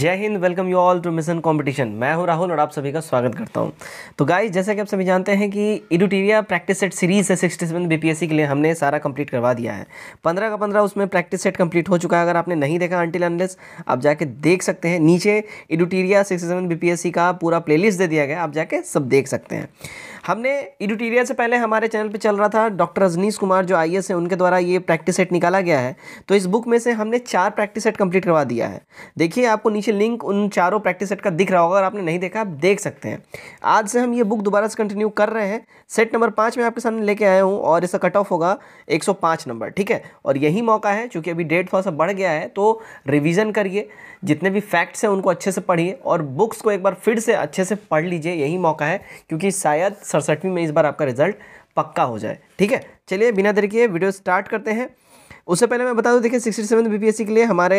जय हिंद welcome you all to mission competition मैं हूं राहुल और आप सभी का स्वागत करता हूं तो गाइस जैसा कि आप सभी जानते हैं कि इडुटीरिया प्रैक्टिस सेट सीरीज़ है सिक्सटी सेवन बी के लिए हमने सारा कंप्लीट करवा दिया है पंद्रह का पंद्रह उसमें प्रैक्टिस सेट कंप्लीट हो चुका है अगर आपने नहीं देखा अंटिल अनलेस आप जाके देख सकते हैं नीचे इडुटीरिया सिक्सटी सेवन का पूरा प्लेलिस्ट दे दिया गया आप जाके सब देख सकते हैं हमने एडिटोरियल से पहले हमारे चैनल पे चल रहा था डॉक्टर रजनीश कुमार जो आई है उनके द्वारा ये प्रैक्टिस सेट निकाला गया है तो इस बुक में से हमने चार प्रैक्टिस सेट कंप्लीट करवा दिया है देखिए आपको नीचे लिंक उन चारों प्रैक्टिस सेट का दिख रहा होगा अगर आपने नहीं देखा आप देख सकते हैं आज से हम ये बुक दोबारा से कंटिन्यू कर रहे हैं सेट नंबर पाँच में आपके सामने लेके आया हूँ और इसका कट ऑफ होगा एक नंबर ठीक है और यही मौका है चूँकि अभी डेट थोड़ा सा बढ़ गया है तो रिविज़न करिए जितने भी फैक्ट्स हैं उनको अच्छे से पढ़िए और बुक्स को एक बार फिर से अच्छे से पढ़ लीजिए यही मौका है क्योंकि शायद सड़सठवीं में इस बार आपका रिजल्ट पक्का हो जाए ठीक है चलिए बिना देर किए वीडियो स्टार्ट करते हैं उससे पहले मैं बता दूं देखिए सिक्सटी सेवन बी के लिए हमारे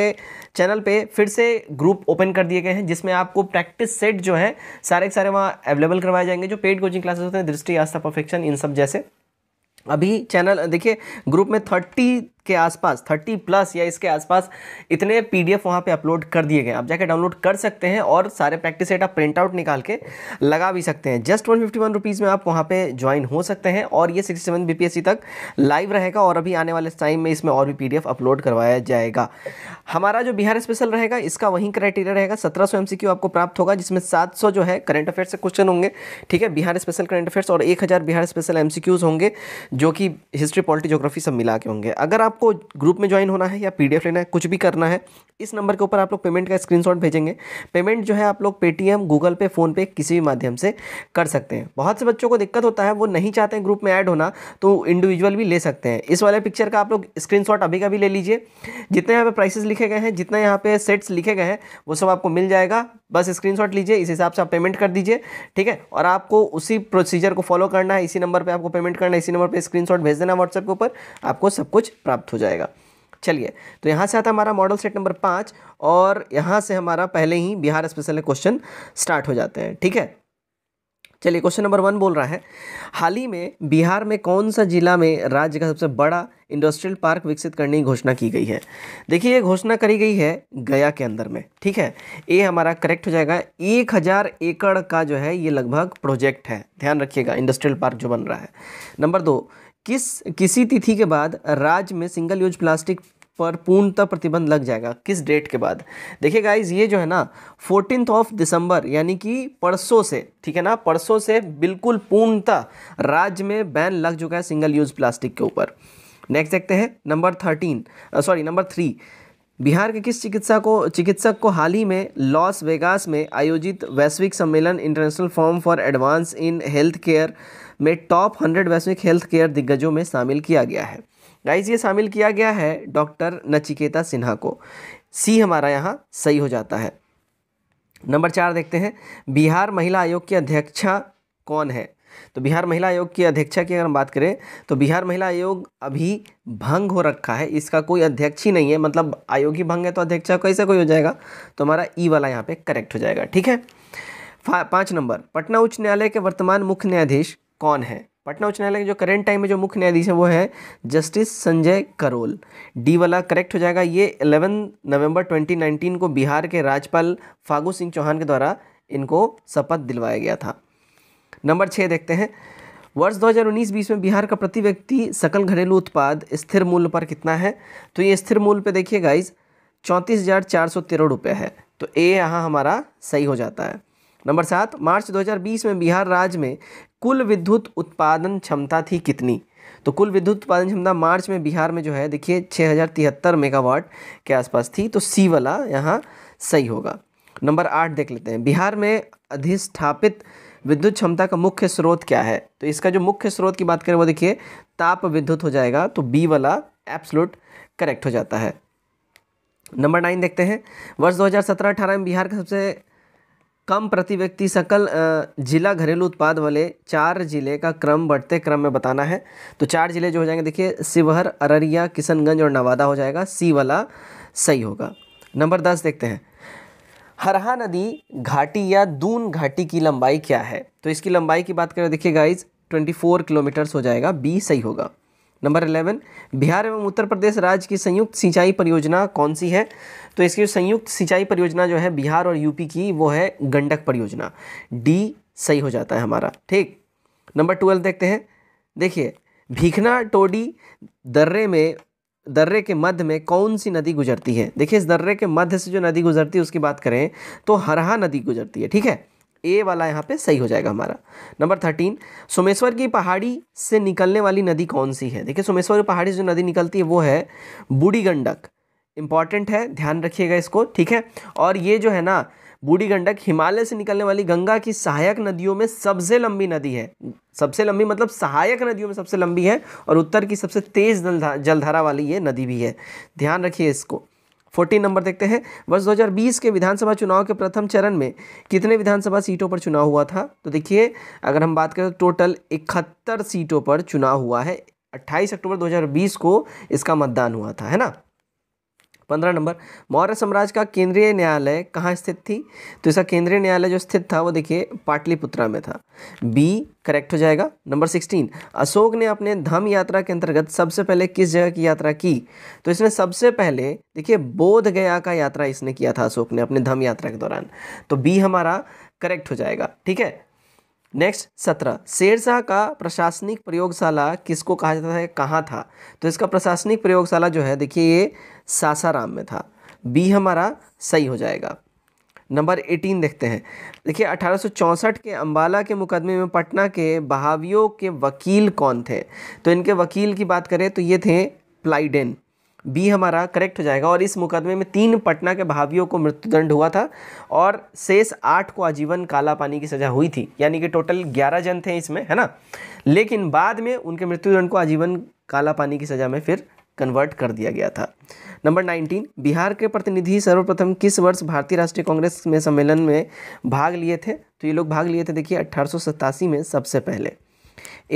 चैनल पे फिर से ग्रुप ओपन कर दिए गए हैं जिसमें आपको प्रैक्टिस सेट जो है सारे के सारे वहाँ अवेलेबल करवाए जाएंगे जो पेड कोचिंग क्लासेस होते हैं दृष्टि आस्था परफेक्शन इन सब जैसे अभी चैनल देखिए ग्रुप में थर्टी के आसपास 30 प्लस या इसके आसपास इतने पीडीएफ वहाँ पे अपलोड कर दिए गए आप जाके डाउनलोड कर सकते हैं और सारे प्रैक्टिस सेट आप प्रिंट आउट निकाल के लगा भी सकते हैं just one fifty one rupees में आप वहाँ पे ज्वाइन हो सकते हैं और ये सिक्सटी सेवन बीपीएससी तक लाइव रहेगा और अभी आने वाले टाइम में इसमें और भी पी अपलोड करवाया जाएगा हमारा जो बिहार स्पेशल रहेगा इसका वही क्राइटेरिया रहेगा सत्रह सौ आपको प्राप्त होगा जिसमें सात सौ जो है करंट अफेयर्स से क्वेश्चन होंगे ठीक है बिहार स्पेशल करंट अफेयर्स और एक हज़ार बिहार स्पेशल एम होंगे जो कि हिस्ट्री पॉलिटी जोग्राफी सब मिला के होंगे अगर आप आपको ग्रुप में ज्वाइन होना है या पीडीएफ लेना है कुछ भी करना है इस नंबर के ऊपर आप लोग पेमेंट का स्क्रीनशॉट भेजेंगे पेमेंट जो है आप लोग पेटीएम गूगल पे फ़ोनपे किसी भी माध्यम से कर सकते हैं बहुत से बच्चों को दिक्कत होता है वो नहीं चाहते हैं ग्रुप में ऐड होना तो इंडिविजुअल भी ले सकते हैं इस वाले पिक्चर का आप लोग स्क्रीन अभी का भी ले लीजिए जितने यहाँ पर प्राइसेस लिखे गए हैं जितने यहाँ पे सेट्स लिखे गए हैं वो सब आपको मिल जाएगा बस स्क्रीन लीजिए इस हिसाब से आप पेमेंट कर दीजिए ठीक है और आपको उसी प्रोसीजर को फॉलो करना है इसी नंबर पर आपको पेमेंट करना है इसी नंबर पर स्क्रीन भेज देना व्हाट्सएप के ऊपर आपको सब कुछ प्राप्त प्राप्त हो जाएगा चलिए तो यहाँ से आता हमारा मॉडल सेट नंबर पाँच और यहाँ से हमारा पहले ही बिहार स्पेशल में क्वेश्चन स्टार्ट हो जाते हैं ठीक है चलिए क्वेश्चन नंबर वन बोल रहा है हाल ही में बिहार में कौन सा जिला में राज्य का सबसे बड़ा इंडस्ट्रियल पार्क विकसित करने की घोषणा की गई है देखिए ये घोषणा करी गई है गया के अंदर में ठीक है ये हमारा करेक्ट हो जाएगा एक हज़ार एकड़ का जो है ये लगभग प्रोजेक्ट है ध्यान रखिएगा इंडस्ट्रियल पार्क जो बन रहा है नंबर दो किस किसी तिथि के बाद राज्य में सिंगल यूज प्लास्टिक पर पूर्णतः प्रतिबंध लग जाएगा किस डेट के बाद देखिए गाइज ये जो है ना फोर्टीन ऑफ दिसंबर यानी कि परसों से ठीक है ना परसों से बिल्कुल पूर्णतः राज्य में बैन लग चुका है सिंगल यूज प्लास्टिक के ऊपर नेक्स्ट देखते हैं number thirteen sorry number three Bihar के किस चिकित्सा को चिकित्सक को हाल ही में लॉस वेगास में आयोजित वैश्विक सम्मेलन international form for advance in health care में टॉप हंड्रेड वैश्विक हेल्थ केयर दिग्गजों में शामिल किया गया है गाइज ये शामिल किया गया है डॉक्टर नचिकेता सिन्हा को सी हमारा यहाँ सही हो जाता है नंबर चार देखते हैं बिहार महिला आयोग की अध्यक्षा कौन है तो बिहार महिला आयोग की अध्यक्षा की अगर हम बात करें तो बिहार महिला आयोग अभी भंग हो रखा है इसका कोई अध्यक्ष ही नहीं है मतलब आयोग ही भंग है तो अध्यक्षा कैसे कोई हो जाएगा तो हमारा ई e वाला यहाँ पे करेक्ट हो जाएगा ठीक है पाँच नंबर पटना उच्च न्यायालय के वर्तमान मुख्य न्यायाधीश कौन है पटना उच्च न्यायालय के जो करेंट टाइम में जो मुख्य न्यायाधीश है वो है जस्टिस संजय करोल डी वाला करेक्ट हो जाएगा ये 11 नवंबर 2019 को बिहार के राज्यपाल फागू सिंह चौहान के द्वारा इनको शपथ दिलवाया गया था नंबर छः देखते हैं वर्ष 2019-20 में बिहार का प्रति व्यक्ति सकल घरेलू उत्पाद स्थिर मूल्य पर कितना है तो ये स्थिर मूल्य पर देखिए गाइज चौंतीस हज़ार चार सौ तेरह रुपये है तो ए यहाँ हमारा सही हो जाता है नंबर सात मार्च 2020 में बिहार राज्य में कुल विद्युत उत्पादन क्षमता थी कितनी तो कुल विद्युत उत्पादन क्षमता मार्च में बिहार में जो है देखिए छः मेगावाट के आसपास थी तो सी वाला यहाँ सही होगा नंबर आठ देख लेते हैं बिहार में अधिस्थापित विद्युत क्षमता का मुख्य स्रोत क्या है तो इसका जो मुख्य स्रोत की बात करें वो देखिए ताप विद्युत हो जाएगा तो बी वाला एप्सलूट करेक्ट हो जाता है नंबर नाइन देखते हैं वर्ष 2017-18 में बिहार का सबसे कम प्रति व्यक्ति सकल जिला घरेलू उत्पाद वाले चार जिले का क्रम बढ़ते क्रम में बताना है तो चार जिले जो हो जाएंगे देखिए शिवहर अररिया किशनगंज और नवादा हो जाएगा सी वाला सही होगा नंबर दस देखते हैं हरहा नदी घाटी या दून घाटी की लंबाई क्या है तो इसकी लंबाई की बात करें देखिए गाइज 24 किलोमीटर्स हो जाएगा बी सही होगा नंबर इलेवन बिहार एवं उत्तर प्रदेश राज्य की संयुक्त सिंचाई परियोजना कौन सी है तो इसकी संयुक्त सिंचाई परियोजना जो है बिहार और यूपी की वो है गंडक परियोजना डी सही हो जाता है हमारा ठीक नंबर ट्वेल्व देखते हैं देखिए भीखना टोडी दर्रे में दर्रे के मध्य में कौन सी नदी गुजरती है देखिए इस दर्रे के मध्य से जो नदी गुजरती है उसकी बात करें तो हरहा नदी गुजरती है ठीक है ए वाला यहाँ पे सही हो जाएगा हमारा नंबर थर्टीन सोमेश्वर की पहाड़ी से निकलने वाली नदी कौन सी है देखिए सोमेश्वर की पहाड़ी से जो नदी निकलती है वो है बूढ़ी गंडक इंपॉर्टेंट है ध्यान रखिएगा इसको ठीक है और ये जो है ना बूढ़ी गंडक हिमालय से निकलने वाली गंगा की सहायक नदियों में सबसे लंबी नदी है सबसे लंबी मतलब सहायक नदियों में सबसे लंबी है और उत्तर की सबसे तेज जलधारा वाली ये नदी भी है ध्यान रखिए इसको फोर्टीन नंबर देखते हैं वर्ष 2020 के विधानसभा चुनाव के प्रथम चरण में कितने विधानसभा सीटों पर चुनाव हुआ था तो देखिए अगर हम बात करें तो टोटल इकहत्तर सीटों पर चुनाव हुआ है 28 अक्टूबर 2020 को इसका मतदान हुआ था है ना पंद्रह नंबर मौर्य साम्राज्य का केंद्रीय न्यायालय कहाँ स्थित थी तो इसका केंद्रीय न्यायालय जो स्थित था वो देखिए पाटलिपुत्रा में था बी करेक्ट हो जाएगा नंबर सिक्सटीन अशोक ने अपने धम यात्रा के अंतर्गत सबसे पहले किस जगह की यात्रा की तो इसने सबसे पहले देखिए बोध गया का यात्रा इसने किया था अशोक ने अपने धम यात्रा के दौरान तो बी हमारा करेक्ट हो जाएगा ठीक है नेक्स्ट सत्रह शेरशाह का प्रशासनिक प्रयोगशाला किसको कहा जाता है कहाँ था तो इसका प्रशासनिक प्रयोगशाला जो है देखिए ये सासाराम में था बी हमारा सही हो जाएगा नंबर एटीन देखते हैं देखिए अठारह के अम्बाला के मुकदमे में पटना के बहावियों के वकील कौन थे तो इनके वकील की बात करें तो ये थे प्लाइडेन बी हमारा करेक्ट हो जाएगा और इस मुकदमे में तीन पटना के भावियों को मृत्युदंड हुआ था और शेष आठ को आजीवन काला पानी की सज़ा हुई थी यानी कि टोटल ग्यारह जन थे इसमें है ना लेकिन बाद में उनके मृत्युदंड को आजीवन काला पानी की सज़ा में फिर कन्वर्ट कर दिया गया था नंबर 19 बिहार के प्रतिनिधि सर्वप्रथम किस वर्ष भारतीय राष्ट्रीय कांग्रेस में सम्मेलन में भाग लिए थे तो ये लोग भाग लिए थे देखिए अट्ठारह में सबसे पहले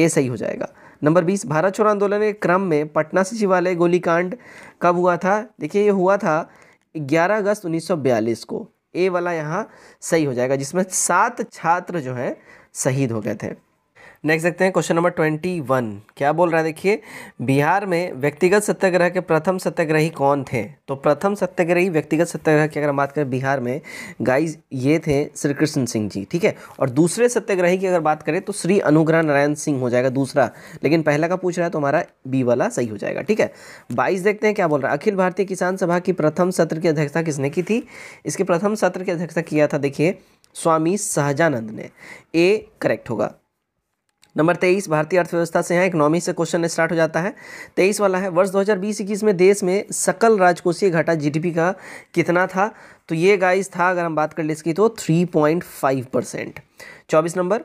ए सही हो जाएगा नंबर बीस भारत छोड़ो आंदोलन के क्रम में पटना सचिवालय गोलीकांड कब हुआ था देखिए ये हुआ था 11 अगस्त 1942 को ए वाला यहाँ सही हो जाएगा जिसमें सात छात्र जो हैं शहीद हो गए थे नेक्स्ट देखते हैं क्वेश्चन नंबर ट्वेंटी वन क्या बोल रहा है देखिए बिहार में व्यक्तिगत सत्याग्रह के प्रथम सत्याग्रही कौन थे तो प्रथम सत्याग्रही व्यक्तिगत सत्याग्रह की अगर हम बात करें बिहार में गाइज ये थे श्री कृष्ण सिंह जी ठीक है और दूसरे सत्याग्रही की अगर बात करें तो श्री अनुग्रह नारायण सिंह हो जाएगा दूसरा लेकिन पहला का पूछ रहा है तो हमारा बी वाला सही हो जाएगा ठीक है बाईस देखते हैं क्या बोल रहा है अखिल भारतीय किसान सभा की प्रथम सत्र की अध्यक्षता किसने की थी इसके प्रथम सत्र की अध्यक्षता किया था देखिए स्वामी सहजानंद ने ए करेक्ट होगा नंबर तेईस भारतीय अर्थव्यवस्था से यहाँ इकोनॉमी से क्वेश्चन स्टार्ट हो जाता है तेईस वाला है वर्ष 2020 हज़ार में देश में सकल राजकोषीय घाटा जीडीपी का कितना था तो ये गाइस था अगर हम बात कर ले इसकी तो 3.5 परसेंट चौबीस नंबर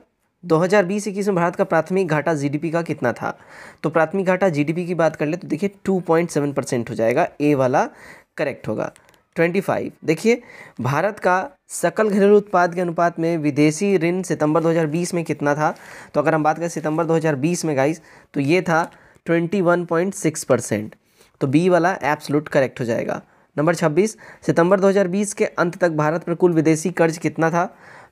2020 इक्कीस में भारत का प्राथमिक घाटा जीडीपी का कितना था तो प्राथमिक घाटा जी की बात कर ले तो देखिए सेवन परसेंट हो जाएगा ए वाला करेक्ट होगा 25 देखिए भारत का सकल घरेलू उत्पाद के अनुपात में विदेशी ऋण सितंबर 2020 में कितना था तो अगर हम बात करें सितंबर 2020 में गाइस तो ये था 21.6 परसेंट तो बी वाला एब्सलूट करेक्ट हो जाएगा नंबर 26 सितंबर 2020 के अंत तक भारत पर कुल विदेशी कर्ज कितना था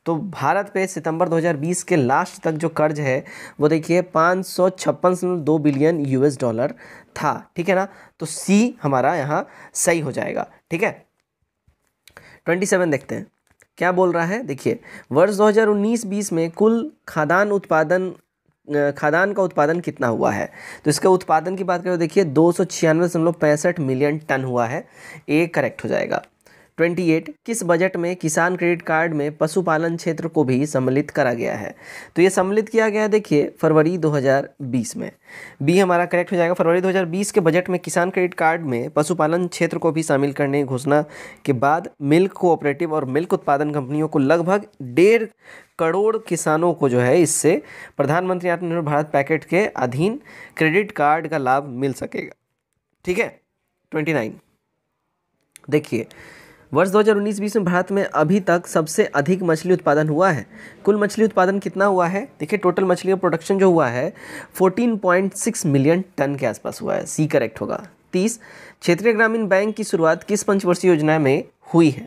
तो भारत पे सितंबर 2020 के लास्ट तक जो कर्ज है वो देखिए पाँच सौ छप्पन दो बिलियन यूएस डॉलर था ठीक है ना तो सी हमारा यहाँ सही हो जाएगा ठीक है ट्वेंटी सेवन देखते हैं क्या बोल रहा है देखिए वर्ष दो हज़ार उन्नीस बीस में कुल खादान उत्पादन खादान का उत्पादन कितना हुआ है तो इसका उत्पादन की बात करें तो देखिए दो सौ छियानवे दशमलव पैंसठ मिलियन टन हुआ है ए करेक्ट हो जाएगा 28 किस बजट में किसान क्रेडिट कार्ड में पशुपालन क्षेत्र को भी सम्मिलित करा गया है तो ये सम्मिलित किया गया देखिए फरवरी 2020 में बी हमारा करेक्ट हो जाएगा फरवरी 2020 के बजट में किसान क्रेडिट कार्ड में पशुपालन क्षेत्र को भी शामिल करने की घोषणा के बाद मिल्क कोऑपरेटिव और मिल्क उत्पादन कंपनियों को लगभग डेढ़ करोड़ किसानों को जो है इससे प्रधानमंत्री आत्मनिर्भर भारत पैकेट के अधीन क्रेडिट कार्ड का लाभ मिल सकेगा ठीक है ट्वेंटी नाइन देखिए वर्ष 2019-20 में भारत में अभी तक सबसे अधिक मछली उत्पादन हुआ है कुल मछली उत्पादन कितना हुआ है देखिए टोटल मछली का प्रोडक्शन जो हुआ है 14.6 मिलियन टन के आसपास हुआ है सी करेक्ट होगा तीस क्षेत्रीय ग्रामीण बैंक की शुरुआत किस पंचवर्षीय योजना में हुई है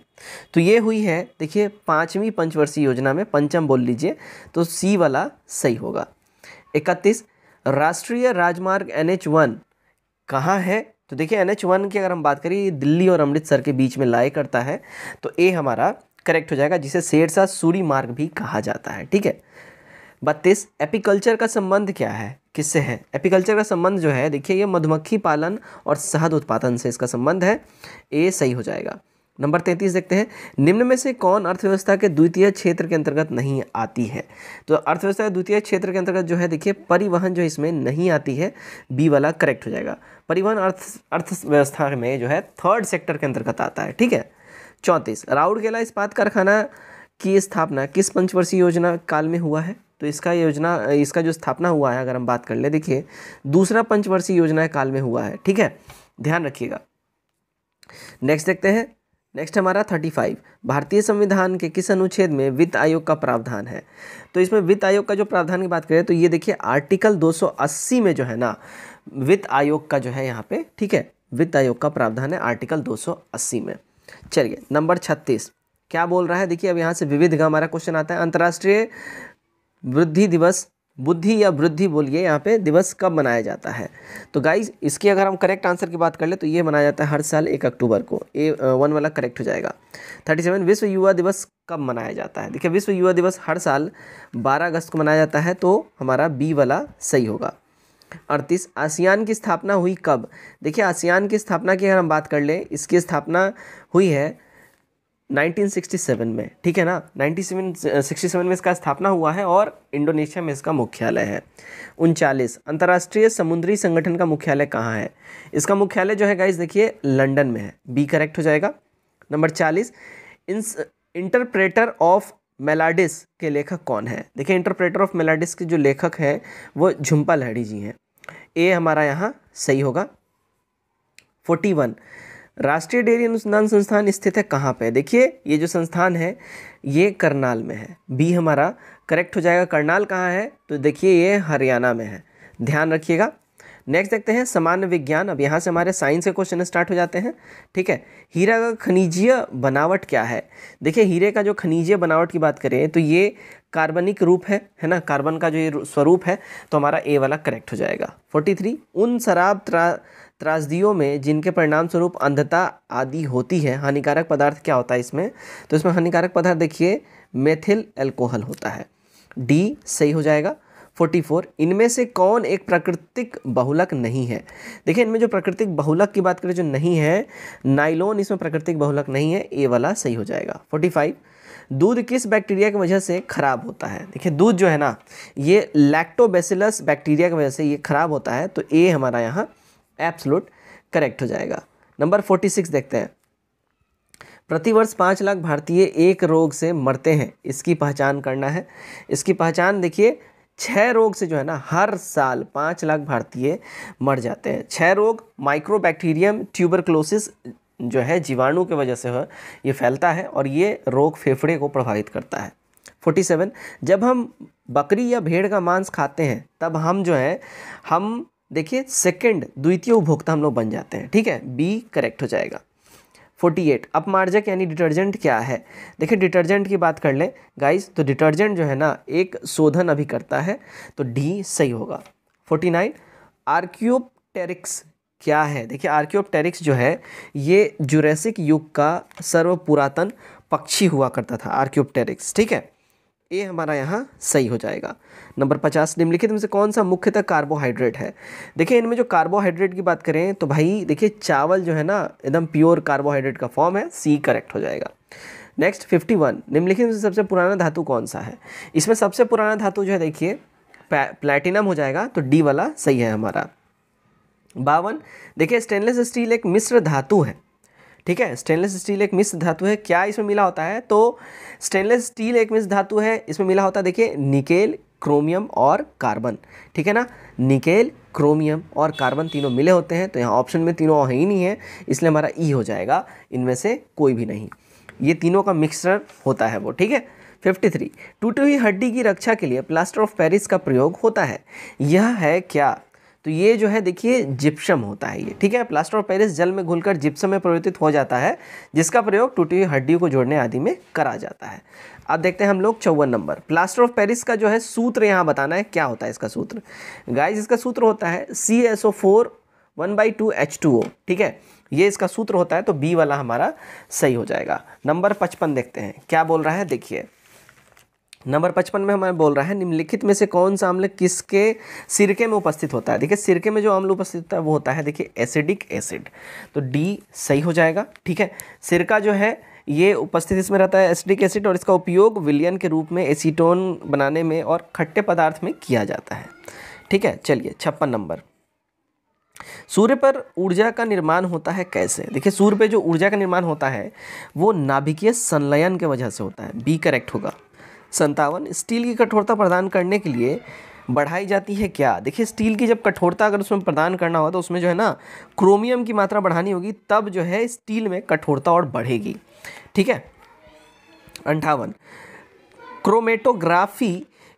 तो ये हुई है देखिए पाँचवीं पंचवर्षीय योजना में पंचम बोल लीजिए तो सी वाला सही होगा इकतीस राष्ट्रीय राजमार्ग एन एच वन कहाँ है तो देखिए एन एच वन की अगर हम बात करें दिल्ली और अमृतसर के बीच में लाए करता है तो ए हमारा करेक्ट हो जाएगा जिसे शेरशाह सूरी मार्ग भी कहा जाता है ठीक है बत्तीस एपिकल्चर का संबंध क्या है किससे है एपिकल्चर का संबंध जो है देखिए ये मधुमक्खी पालन और शहद उत्पादन से इसका संबंध है ए सही हो जाएगा नंबर तैंतीस देखते हैं निम्न में से कौन अर्थव्यवस्था के द्वितीय क्षेत्र के अंतर्गत नहीं आती है तो अर्थव्यवस्था के द्वितीय क्षेत्र के अंतर्गत जो है देखिए परिवहन जो इसमें नहीं आती है बी वाला करेक्ट हो जाएगा परिवहन अर्थ अर्थव्यवस्था में जो है थर्ड सेक्टर के अंतर्गत आता है ठीक है चौंतीस राउरकेला इस्पात कारखाना की स्थापना किस पंचवर्षीय योजना काल में हुआ है तो इसका योजना इसका जो स्थापना हुआ है अगर हम बात कर ले देखिए दूसरा पंचवर्षीय योजना काल में हुआ है ठीक है ध्यान रखिएगा नेक्स्ट देखते हैं नेक्स्ट हमारा थर्टी फाइव भारतीय संविधान के किस अनुच्छेद में वित्त आयोग का प्रावधान है तो इसमें वित्त आयोग का जो प्रावधान की बात करें तो ये देखिए आर्टिकल 280 में जो है ना वित्त आयोग का जो है यहाँ पे ठीक है वित्त आयोग का प्रावधान है आर्टिकल 280 में चलिए नंबर 36 क्या बोल रहा है देखिए अब यहाँ से विविध का हमारा क्वेश्चन आता है अंतर्राष्ट्रीय वृद्धि दिवस बुद्धि या वृद्धि बोलिए यहाँ पे दिवस कब मनाया जाता है तो गाइज इसकी अगर हम करेक्ट आंसर की बात कर ले तो ये मनाया जाता है हर साल एक अक्टूबर को ए वन वाला करेक्ट हो जाएगा थर्टी सेवन विश्व युवा दिवस कब मनाया जाता है देखिए विश्व युवा दिवस हर साल बारह अगस्त को मनाया जाता है तो हमारा बी वाला सही होगा अड़तीस आसियान की स्थापना हुई कब देखिए आसियान की स्थापना की अगर हम बात कर लें इसकी स्थापना हुई है 1967 में ठीक है ना 97 67 में इसका स्थापना हुआ है और इंडोनेशिया में इसका मुख्यालय है उनचालीस अंतर्राष्ट्रीय समुद्री संगठन का मुख्यालय कहाँ है इसका मुख्यालय जो है गाइज देखिए लंदन में है बी करेक्ट हो जाएगा नंबर चालीस इंटरप्रेटर ऑफ मेलाडिस के लेखक कौन है देखिए इंटरप्रेटर ऑफ मेलाडिस के जो लेखक हैं वो झुम्पा लहड़ी जी हैं ए हमारा यहाँ सही होगा फोर्टी वन राष्ट्रीय डेयरी अनुसंधान संस्थान स्थित है कहाँ पे देखिए ये जो संस्थान है ये करनाल में है बी हमारा करेक्ट हो जाएगा करनाल कहाँ है तो देखिए ये हरियाणा में है ध्यान रखिएगा नेक्स्ट देखते हैं सामान्य विज्ञान अब यहाँ से हमारे साइंस के क्वेश्चन स्टार्ट हो जाते हैं ठीक है हीरा का खनिजीय बनावट क्या है देखिए हीरे का जो खनिजीय बनावट की बात करें तो ये कार्बनिक रूप है है ना कार्बन का जो ये स्वरूप है तो हमारा ए वाला करेक्ट हो जाएगा फोर्टी थ्री उन शराब त्रा त्रासदियों में जिनके परिणाम स्वरूप अंधता आदि होती है हानिकारक पदार्थ क्या होता है इसमें तो इसमें हानिकारक पदार्थ देखिए मेथिल एल्कोहल होता है डी सही हो जाएगा 44 इनमें से कौन एक प्राकृतिक बहुलक नहीं है देखिए इनमें जो प्राकृतिक बहुलक की बात करें जो नहीं है नाइलोन इसमें प्राकृतिक बहुलक नहीं है ए वाला सही हो जाएगा 45 दूध किस बैक्टीरिया की वजह से ख़राब होता है देखिए दूध जो है ना ये लैक्टोबेसिलस बैक्टीरिया की वजह से ये ख़राब होता है तो ए हमारा यहाँ एप्सलूट करेक्ट हो जाएगा नंबर सिक्स देखते हैं प्रतिवर्ष पाँच लाख भारतीय एक रोग से मरते हैं इसकी पहचान करना है इसकी पहचान देखिए छः रोग से जो है ना हर साल पाँच लाख भारतीय मर जाते हैं छः रोग माइक्रोबैक्टीरियम ट्यूबरक्लोसिस जो है जीवाणु की वजह से हो ये फैलता है और ये रोग फेफड़े को प्रभावित करता है फोर्टी सेवन जब हम बकरी या भेड़ का मांस खाते हैं तब हम जो है हम देखिए सेकंड द्वितीय उपभोक्ता हम लोग बन जाते हैं ठीक है बी करेक्ट हो जाएगा फोर्टी एट अपमार्जक यानी डिटर्जेंट क्या है देखिए डिटर्जेंट की बात कर लें गाइस तो डिटर्जेंट जो है ना एक शोधन अभी करता है तो डी सही होगा फोर्टी नाइन आर्क्योपटेरिक्स क्या है देखिए आर्क्योपटेरिक्स जो है ये जुरैसिक युग का सर्व पुरातन पक्षी हुआ करता था आर्क्योपटेरिक्स ठीक है ए हमारा यहाँ सही हो जाएगा नंबर पचास निम्नलिखित में से कौन सा मुख्यतः कार्बोहाइड्रेट है देखिए इनमें जो कार्बोहाइड्रेट की बात करें तो भाई देखिए चावल जो है ना एकदम प्योर कार्बोहाइड्रेट का फॉर्म है सी करेक्ट हो जाएगा नेक्स्ट फिफ्टी वन निम्नलिखित में से सबसे पुराना धातु कौन सा है इसमें सबसे पुराना धातु जो है देखिए प्लैटिनम हो जाएगा तो डी वाला सही है हमारा बावन देखिए स्टेनलेस स्टील एक मिश्र धातु है ठीक है स्टेनलेस स्टील एक मिश्र धातु है क्या इसमें मिला होता है तो स्टेनलेस स्टील एक मिश्र धातु है इसमें मिला होता है देखिए निकेल क्रोमियम और कार्बन ठीक है ना निकेल क्रोमियम और कार्बन तीनों मिले होते हैं तो यहाँ ऑप्शन में तीनों है ही नहीं है इसलिए हमारा ई e हो जाएगा इनमें से कोई भी नहीं ये तीनों का मिक्सर होता है वो ठीक है 53 टूटी हुई हड्डी की रक्षा के लिए प्लास्टर ऑफ पेरिस का प्रयोग होता है यह है क्या तो ये जो है देखिए जिप्सम होता है ये ठीक है प्लास्टर ऑफ पेरिस जल में घुलकर जिप्सम में परिवर्तित हो जाता है जिसका प्रयोग टूटी हुई हड्डियों को जोड़ने आदि में करा जाता है अब देखते हैं हम लोग चौवन नंबर प्लास्टर ऑफ पेरिस का जो है सूत्र यहाँ बताना है क्या होता है इसका सूत्र गाइज इसका सूत्र होता है C S O four one by two H two O ठीक है ये इसका सूत्र होता है तो बी वाला हमारा सही हो जाएगा नंबर पचपन देखते हैं क्या बोल रहा है देखिए नंबर पचपन में हमें बोल रहा है निम्नलिखित में से कौन सा अम्ल किसके सिरके में उपस्थित होता है देखिए सिरके में जो अम्ल उपस्थित होता है वो होता है देखिए एसिडिक एसिड तो डी सही हो जाएगा ठीक है सिरका जो है ये उपस्थित इसमें रहता है एसिडिक एसिड और इसका उपयोग विलियन के रूप में एसीटोन बनाने में और खट्टे पदार्थ में किया जाता है ठीक है चलिए छप्पन नंबर सूर्य पर ऊर्जा का निर्माण होता है कैसे देखिए सूर्य पे जो ऊर्जा का निर्माण होता है वो नाभिकीय संलयन के वजह से होता है बी करेक्ट होगा संतावन स्टील की कठोरता प्रदान करने के लिए बढ़ाई जाती है क्या देखिए स्टील की जब कठोरता अगर उसमें प्रदान करना हो तो उसमें जो है ना क्रोमियम की मात्रा बढ़ानी होगी तब जो है स्टील में कठोरता और बढ़ेगी ठीक है अंठावन क्रोमेटोग्राफी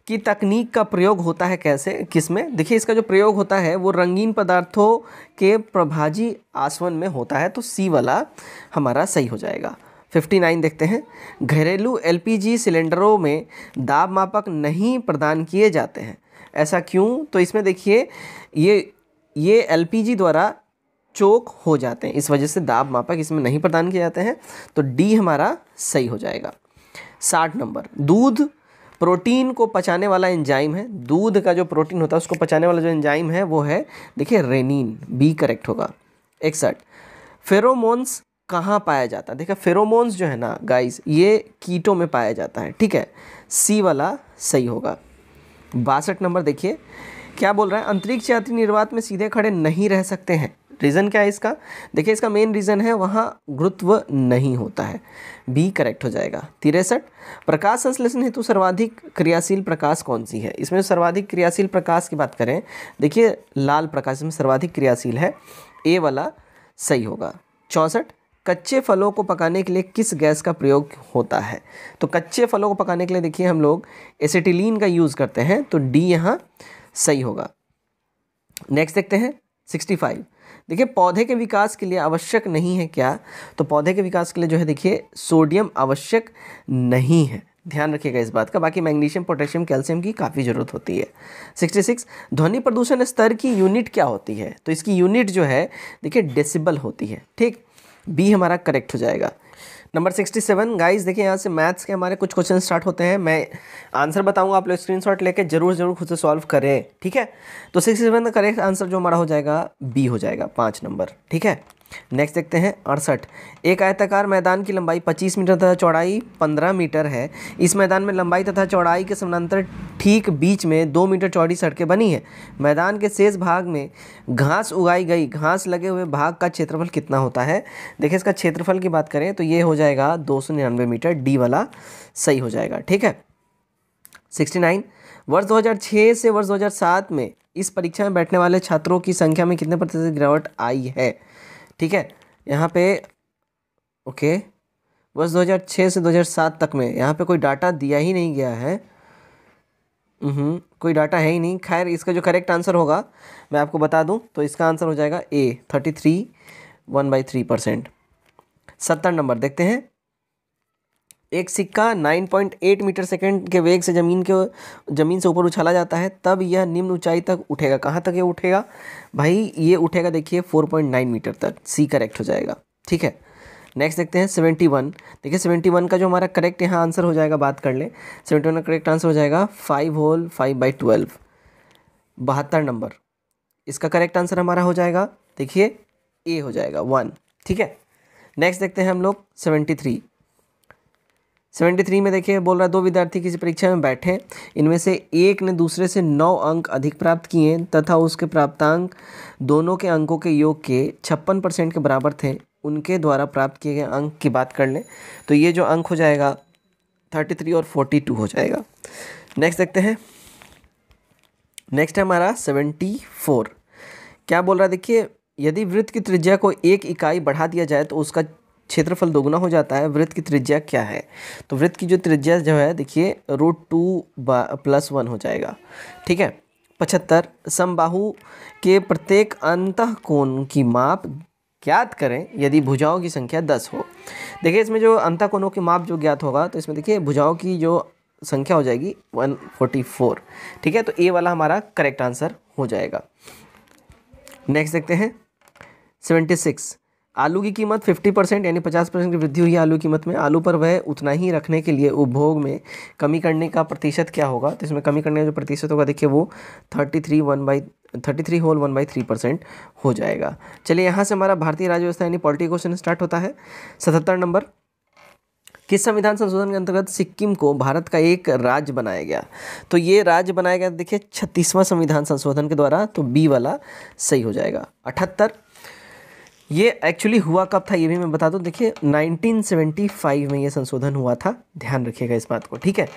की तकनीक का प्रयोग होता है कैसे किसमें देखिए इसका जो प्रयोग होता है वो रंगीन पदार्थों के प्रभाजी आसवन में होता है तो सी वाला हमारा सही हो जाएगा 59 देखते हैं घरेलू एलपीजी सिलेंडरों में दाब मापक नहीं प्रदान किए जाते हैं ऐसा क्यों तो इसमें देखिए ये ये एलपीजी द्वारा चोक हो जाते हैं इस वजह से दाब मापक इसमें नहीं प्रदान किए जाते हैं तो डी हमारा सही हो जाएगा साठ नंबर दूध प्रोटीन को पचाने वाला एंजाइम है दूध का जो प्रोटीन होता है उसको पचाने वाला जो एंजाइम है वो है देखिए रेनिन बी करेक्ट होगा इकसठ फेरोमोन्स कहाँ पाया जाता है देखा फेरोमोन्स जो है ना गाइस ये कीटों में पाया जाता है ठीक है सी वाला सही होगा बासठ नंबर देखिए क्या बोल रहा है अंतरिक्ष यात्री निर्वात में सीधे खड़े नहीं रह सकते हैं रीज़न क्या है इसका देखिए इसका मेन रीज़न है वहाँ गुरुत्व नहीं होता है बी करेक्ट हो जाएगा तिरसठ प्रकाश संश्लेषण हेतु सर्वाधिक क्रियाशील प्रकाश कौन सी है इसमें सर्वाधिक क्रियाशील प्रकाश की बात करें देखिए लाल प्रकाश में सर्वाधिक क्रियाशील है ए वाला सही होगा चौंसठ कच्चे फलों को पकाने के लिए किस गैस का प्रयोग होता है तो कच्चे फलों को पकाने के लिए देखिए हम लोग एसिटिलीन का यूज़ करते हैं तो डी यहाँ सही होगा नेक्स्ट देखते हैं सिक्सटी फाइव देखिए पौधे के विकास के लिए आवश्यक नहीं है क्या तो पौधे के विकास के लिए जो है देखिए सोडियम आवश्यक नहीं है ध्यान रखिएगा इस बात का बाकी मैग्नीशियम पोटेशियम कैल्शियम की काफ़ी ज़रूरत होती है 66 ध्वनि प्रदूषण स्तर की यूनिट क्या होती है तो इसकी यूनिट जो है देखिए डेसिबल होती है ठीक बी हमारा करेक्ट हो जाएगा नंबर सिक्सटी सेवन गाइस देखिए यहाँ से मैथ्स के हमारे कुछ क्वेश्चन स्टार्ट होते हैं मैं आंसर बताऊंगा आप लोग स्क्रीनशॉट लेके जरूर जरूर खुद से सॉल्व करें ठीक है तो सिक्सटी सेवन का करेक्ट आंसर जो हमारा हो जाएगा बी हो जाएगा पाँच नंबर ठीक है नेक्स्ट देखते हैं अड़सठ एक आयताकार मैदान की लंबाई 25 मीटर तथा चौड़ाई 15 मीटर है इस मैदान में लंबाई तथा चौड़ाई के समानांतर ठीक बीच में दो मीटर चौड़ी सड़कें बनी है मैदान के शेष भाग में घास उगाई गई घास लगे हुए भाग का क्षेत्रफल कितना होता है देखिए इसका क्षेत्रफल की बात करें तो ये हो जाएगा दो मीटर डी वाला सही हो जाएगा ठीक है सिक्सटी वर्ष दो से वर्ष दो में इस परीक्षा में बैठने वाले छात्रों की संख्या में कितने प्रतिशत गिरावट आई है ठीक है यहाँ पे ओके वर्ष 2006 से 2007 तक में यहाँ पे कोई डाटा दिया ही नहीं गया है हम्म, कोई डाटा है ही नहीं खैर इसका जो करेक्ट आंसर होगा मैं आपको बता दूँ तो इसका आंसर हो जाएगा A thirty three one by three percent सत्तर नंबर देखते हैं एक सिक्का 9.8 मीटर सेकंड के वेग से ज़मीन के ज़मीन से ऊपर उछाला जाता है तब यह निम्न ऊंचाई तक उठेगा कहाँ तक ये उठेगा भाई ये उठेगा देखिए 4.9 मीटर तक सी करेक्ट हो जाएगा ठीक है नेक्स्ट देखते हैं सेवेंटी वन देखिए सेवेंटी वन का जो हमारा करेक्ट यहाँ आंसर हो जाएगा बात कर ले सेवेंटी वन का करेक्ट आंसर हो जाएगा five whole five by twelve बहत्तर नंबर इसका करेक्ट आंसर हमारा हो जाएगा देखिए ए हो जाएगा वन ठीक है नेक्स्ट देखते हैं हम लोग सेवेंटी थ्री सेवेंटी थ्री में देखिए बोल रहा है दो विद्यार्थी किसी परीक्षा में बैठे इनमें से एक ने दूसरे से नौ अंक अधिक प्राप्त किए तथा उसके प्राप्तांक दोनों के अंकों के योग के छप्पन परसेंट के बराबर थे उनके द्वारा प्राप्त किए गए अंक की बात कर लें तो ये जो अंक हो जाएगा थर्टी थ्री और फोर्टी टू हो जाएगा नेक्स्ट देखते हैं नेक्स्ट है हमारा सेवेंटी फोर क्या बोल रहा है देखिए यदि वृत्त की त्रिज्या को एक इकाई बढ़ा दिया जाए तो उसका क्षेत्रफल दोगुना हो जाता है वृत्त की त्रिज्या क्या है तो वृत्त की जो त्रिज्या जो है देखिए रूट टू प्लस वन हो जाएगा ठीक है पचहत्तर समबाहु के प्रत्येक अंत कोण की माप ज्ञात करें यदि भुजाओं की संख्या दस हो देखिए इसमें जो अंत कोणों की माप जो ज्ञात होगा तो इसमें देखिए भुजाओं की जो संख्या हो जाएगी फोर ठीक है तो ए वाला हमारा करेक्ट आंसर हो जाएगा नेक्स्ट देखते हैं सिक्स आलू की कीमत 50 परसेंट यानी 50 परसेंट की वृद्धि हुई आलू की कीमत में आलू पर वह उतना ही रखने के लिए उपभोग में कमी करने का प्रतिशत क्या होगा तो इसमें कमी करने का जो प्रतिशत होगा देखिए वो thirty three one by thirty three whole one by three percent हो जाएगा चलिए यहाँ से हमारा भारतीय राज्य व्यवस्था यानी पॉलिटी क्वेश्चन स्टार्ट होता है सतहत्तर नंबर किस संविधान संशोधन के अंतर्गत सिक्किम को भारत का एक राज्य बनाया गया तो ये राज्य बनाया गया देखिए छत्तीसवां संविधान संशोधन के द्वारा तो बी वाला सही हो जाएगा अठहत्तर ये एक्चुअली हुआ कब था ये भी मैं बता दूं देखिए 1975 में ये संशोधन हुआ था ध्यान रखिएगा इस बात को ठीक है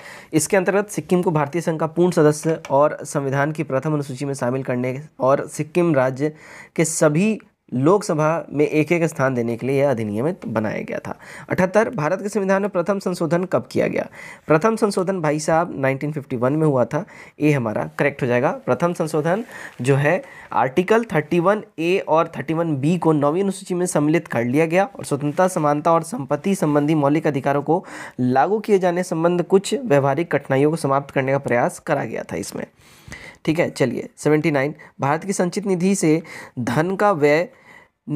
इसके अंतर्गत सिक्किम को भारतीय संघ का पूर्ण सदस्य और संविधान की प्रथम अनुसूची में शामिल करने और सिक्किम राज्य के सभी लोकसभा में एक एक स्थान देने के लिए यह अधिनियम बनाया गया था अठहत्तर भारत के संविधान में प्रथम संशोधन कब किया गया प्रथम संशोधन भाई साहब 1951 में हुआ था ये हमारा करेक्ट हो जाएगा प्रथम संशोधन जो है आर्टिकल 31 ए और 31 बी को नवी अनुसूची में सम्मिलित कर लिया गया और स्वतंत्रता समानता और संपत्ति संबंधी मौलिक अधिकारों को लागू किए जाने संबंध कुछ व्यवहारिक कठिनाइयों को समाप्त करने का प्रयास करा गया था इसमें ठीक है चलिए सेवेंटी नाइन भारत की संचित निधि से धन का व्यय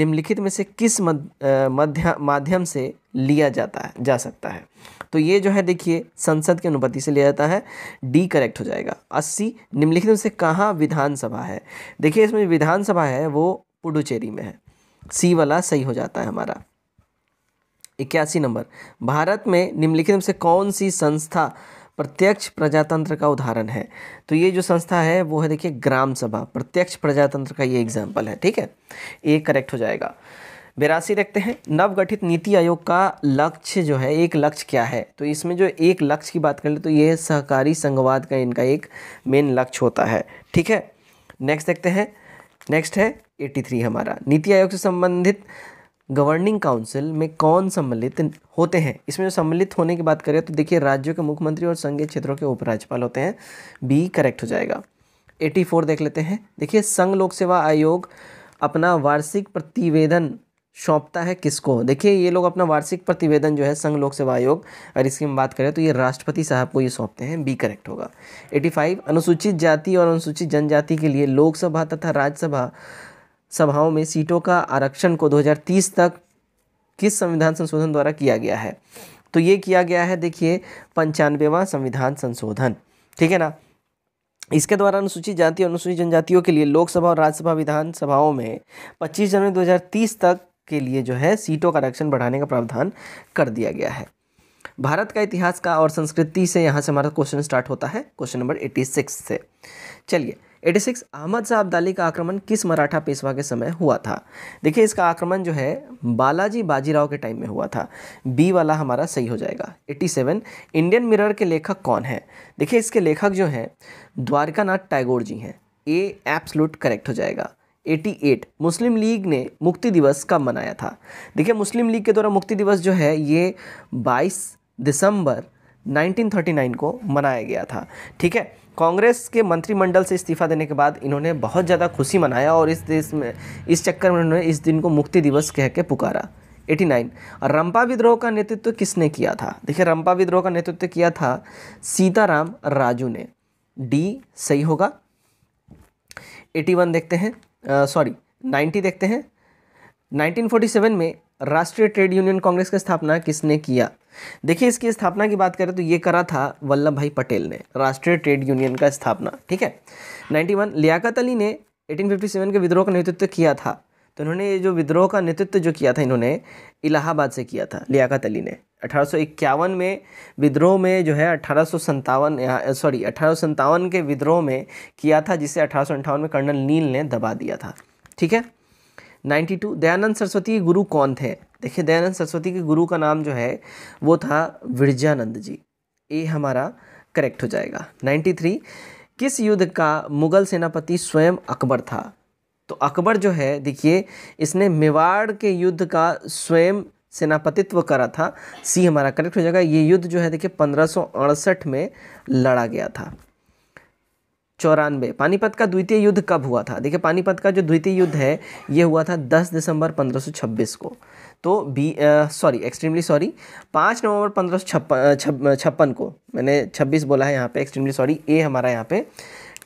निम्नलिखित में से किस मध्य माध्यम से लिया जाता है जा सकता है तो ये जो है देखिए संसद की अनुमति से लिया जाता है डी करेक्ट हो जाएगा अस्सी निम्नलिखित में से कहाँ विधानसभा है देखिए इसमें विधानसभा है वो पुडुचेरी में है सी वाला सही हो जाता है हमारा इक्यासी नंबर भारत में निम्नलिखित में से कौन सी संस्था प्रत्यक्ष प्रजातंत्र का उदाहरण है तो ये जो संस्था है वो है देखिए ग्राम सभा प्रत्यक्ष प्रजातंत्र का ये एग्जाम्पल है ठीक है ये करेक्ट हो जाएगा बेरासी रखते हैं नवगठित नीति आयोग का लक्ष्य जो है एक लक्ष्य क्या है तो इसमें जो एक लक्ष्य की बात कर ले तो ये सहकारी संघवाद का इनका एक मेन लक्ष्य होता है ठीक है नेक्स्ट देखते हैं नेक्स्ट है 83 हमारा नीति आयोग से संबंधित गवर्निंग काउंसिल में कौन सम्मिलित होते हैं इसमें जो सम्मिलित होने की बात करें तो देखिए राज्यों के मुख्यमंत्री और संघीय क्षेत्रों के उपराज्यपाल होते हैं बी करेक्ट हो जाएगा 84 देख लेते हैं देखिए संघ लोक सेवा आयोग अपना वार्षिक प्रतिवेदन सौंपता है किसको देखिए ये लोग अपना वार्षिक प्रतिवेदन जो है संघ लोक सेवा आयोग अगर इसकी हम बात करें तो ये राष्ट्रपति साहब को ये सौंपते हैं बी करेक्ट होगा 85 अनुसूचित जाति और अनुसूचित जनजाति के लिए लोकसभा तथा राज्यसभा सभाओं में सीटों का आरक्षण को 2030 तक किस संविधान संशोधन द्वारा किया गया है तो ये किया गया है देखिए पंचानवेवा संविधान संशोधन ठीक है ना इसके द्वारा अनुसूचित जाति और अनुसूचित जनजातियों के लिए लोकसभा और राज्यसभा विधानसभाओं में 25 जनवरी 2030 तक के लिए जो है सीटों का आरक्षण बढ़ाने का प्रावधान कर दिया गया है भारत का इतिहास का और संस्कृति से यहाँ से हमारा क्वेश्चन स्टार्ट होता है क्वेश्चन नंबर 86 से चलिए 86 अहमद साहब अब्दाली का आक्रमण किस मराठा पेशवा के समय हुआ था देखिए इसका आक्रमण जो है बालाजी बाजीराव के टाइम में हुआ था बी वाला हमारा सही हो जाएगा 87 इंडियन मिरर के लेखक कौन है देखिए इसके लेखक जो हैं द्वारकानाथ टैगोर जी हैं ए एप्सलूट करेक्ट हो जाएगा 88 मुस्लिम लीग ने मुक्ति दिवस कब मनाया था देखिए मुस्लिम लीग के द्वारा मुक्ति दिवस जो है ये 22 दिसंबर 1939 को मनाया गया था ठीक है कांग्रेस के मंत्रिमंडल से इस्तीफा देने के बाद इन्होंने बहुत ज़्यादा खुशी मनाया और इस देश में इस चक्कर में उन्होंने इस दिन को मुक्ति दिवस कह के पुकारा 89 और रंपा विद्रोह का नेतृत्व किसने किया था देखिए रंपा विद्रोह का नेतृत्व किया था सीताराम राजू ने डी सही होगा 81 देखते हैं सॉरी 90 देखते हैं 1947 में राष्ट्रीय ट्रेड यूनियन कांग्रेस की स्थापना किसने किया देखिए इसकी स्थापना की बात करें तो ये करा था वल्लभ भाई पटेल ने राष्ट्रीय ट्रेड यूनियन का स्थापना ठीक है 91 लियाकत अली ने 1857 के विद्रोह का नेतृत्व किया था तो इन्होंने ये जो विद्रोह का नेतृत्व जो किया था इन्होंने इलाहाबाद से किया था लियाकत अली ने अठारह में विद्रोह में जो है अठारह सॉरी अठारह के विद्रोह में किया था जिसे अठारह में कर्नल नील ने दबा दिया था ठीक है 92 दयानंद सरस्वती गुरु कौन थे देखिए दयानंद सरस्वती के गुरु का नाम जो है वो था विरजानंद जी ये हमारा करेक्ट हो जाएगा 93 किस युद्ध का मुगल सेनापति स्वयं अकबर था तो अकबर जो है देखिए इसने मेवाड़ के युद्ध का स्वयं सेनापतित्व करा था सी हमारा करेक्ट हो जाएगा ये युद्ध जो है देखिए पंद्रह में लड़ा गया था चौरानवे पानीपत का द्वितीय युद्ध कब हुआ था देखिए पानीपत का जो द्वितीय युद्ध है ये हुआ था 10 दिसंबर 1526 को तो बी सॉरी एक्सट्रीमली सॉरी पाँच नवंबर पंद्रह छप्पन को मैंने छब्बीस बोला है यहाँ पे एक्सट्रीमली सॉरी ए हमारा यहाँ पे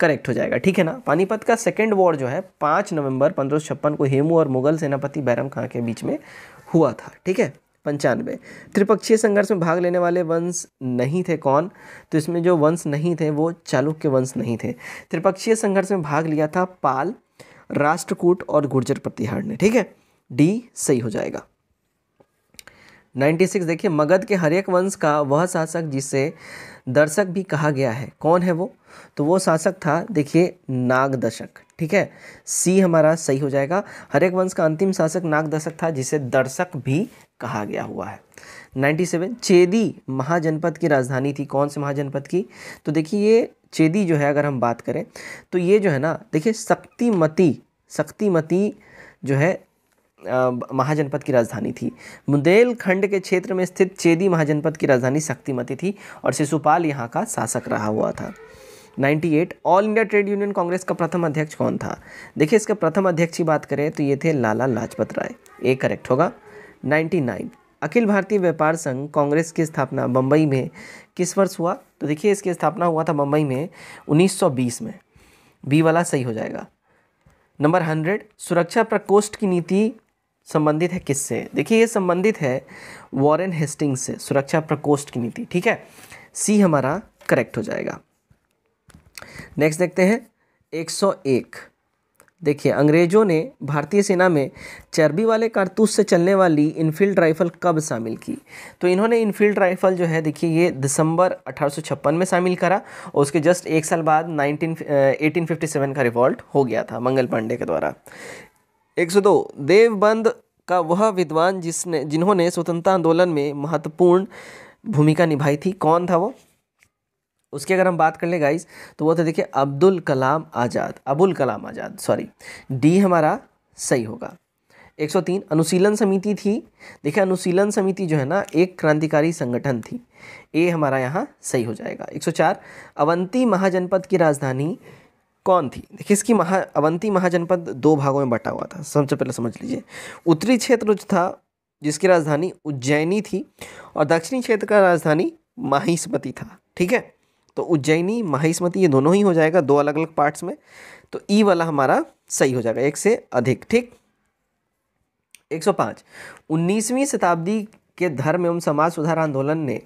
करेक्ट हो जाएगा ठीक है ना पानीपत का सेकेंड वॉर जो है पाँच नवंबर पंद्रह को हेमू और मुगल सेनापति बैरम खां के बीच में हुआ था ठीक है पंचानवे त्रिपक्षीय संघर्ष में भाग लेने वाले वंश नहीं थे कौन तो इसमें जो वंश नहीं थे वो चालुक्य वंश नहीं थे त्रिपक्षीय संघर्ष में भाग लिया था पाल राष्ट्रकूट और गुर्जर प्रतिहार ने ठीक है डी सही हो जाएगा नाइन्टी सिक्स देखिए मगध के हरेक वंश का वह शासक जिसे दर्शक भी कहा गया है कौन है वो तो वो शासक था देखिए नागदशक ठीक है सी हमारा सही हो जाएगा हरेक वंश का अंतिम शासक नागदशक था जिसे दर्शक भी कहा गया हुआ है 97 चेदी महाजनपद की राजधानी थी कौन से महाजनपद की तो देखिए ये चेदी जो है अगर हम बात करें तो ये जो है ना देखिए शक्तिमती शक्तिमती जो है महाजनपद की राजधानी थी बुंदेलखंड के क्षेत्र में स्थित चेदी महाजनपद की राजधानी शक्तिमती थी और शिशुपाल यहाँ का शासक रहा हुआ था 98 All India Trade Union Congress का प्रथम अध्यक्ष कौन था देखिए इसका प्रथम अध्यक्ष की बात करें तो ये थे लाला लाजपत राय ये करेक्ट होगा 99 अखिल भारतीय व्यापार संघ कांग्रेस की स्थापना बम्बई में किस वर्ष हुआ तो देखिए इसकी स्थापना हुआ था बम्बई में 1920 में बी वाला सही हो जाएगा नंबर हंड्रेड सुरक्षा प्रकोष्ठ की नीति संबंधित है किससे देखिए ये संबंधित है वॉरेन हेस्टिंग से सुरक्षा प्रकोष्ठ की नीति ठीक है सी हमारा करेक्ट हो जाएगा नेक्स्ट देखते हैं 101 देखिए अंग्रेजों ने भारतीय सेना में चर्बी वाले कारतूस से चलने वाली इनफील्ड राइफल कब शामिल की तो इन्होंने इनफील्ड राइफल जो है देखिए ये दिसंबर अठारह में शामिल करा और उसके जस्ट एक साल बाद 19 1857 का रिवॉल्ट हो गया था मंगल पांडे के द्वारा एक सौ दो देवबंद का वह विद्वान जिसने जिन्होंने स्वतंत्रता आंदोलन में महत्वपूर्ण भूमिका निभाई थी कौन था वो उसकी अगर हम बात कर ले गाइस तो वो था देखिए अब्दुल कलाम आज़ाद अबुल कलाम आज़ाद सॉरी डी हमारा सही होगा 103 अनुशीलन समिति थी देखिए अनुशीलन समिति जो है ना एक क्रांतिकारी संगठन थी ए हमारा यहाँ सही हो जाएगा 104 अवंती महाजनपद की राजधानी कौन थी देखिए इसकी महा अवंती महाजनपद दो भागों में बटा हुआ था सबसे पहले समझ लीजिए उत्तरी क्षेत्र जो था जिसकी राजधानी उज्जैनी थी और दक्षिणी क्षेत्र का राजधानी माहिस्मती था ठीक है तो उज्जैनी माहिस्मती ये दोनों ही हो जाएगा दो अलग अलग पार्ट्स में तो ई वाला हमारा सही हो जाएगा एक से अधिक ठीक 105 19वीं शताब्दी के धर्म एवं समाज सुधार आंदोलन ने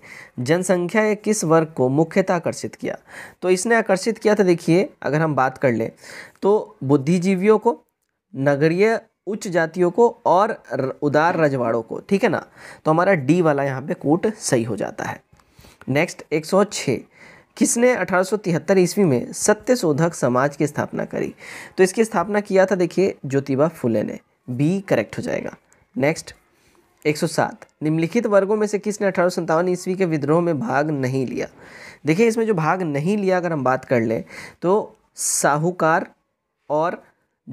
जनसंख्या के किस वर्ग को मुख्यतः आकर्षित किया तो इसने आकर्षित किया था देखिए अगर हम बात कर लें तो बुद्धिजीवियों को नगरीय उच्च जातियों को और उदार रजवाड़ों को ठीक है ना तो हमारा डी वाला यहाँ पे कोट सही हो जाता है नेक्स्ट 106 किसने 1873 ईस्वी में सत्य शोधक समाज की स्थापना करी तो इसकी स्थापना किया था देखिए ज्योतिबा फुले ने बी करेक्ट हो जाएगा नेक्स्ट 107 निम्नलिखित वर्गों में से किसने अठारह सौ ईस्वी के विद्रोह में भाग नहीं लिया देखिए इसमें जो भाग नहीं लिया अगर हम बात कर लें तो साहूकार और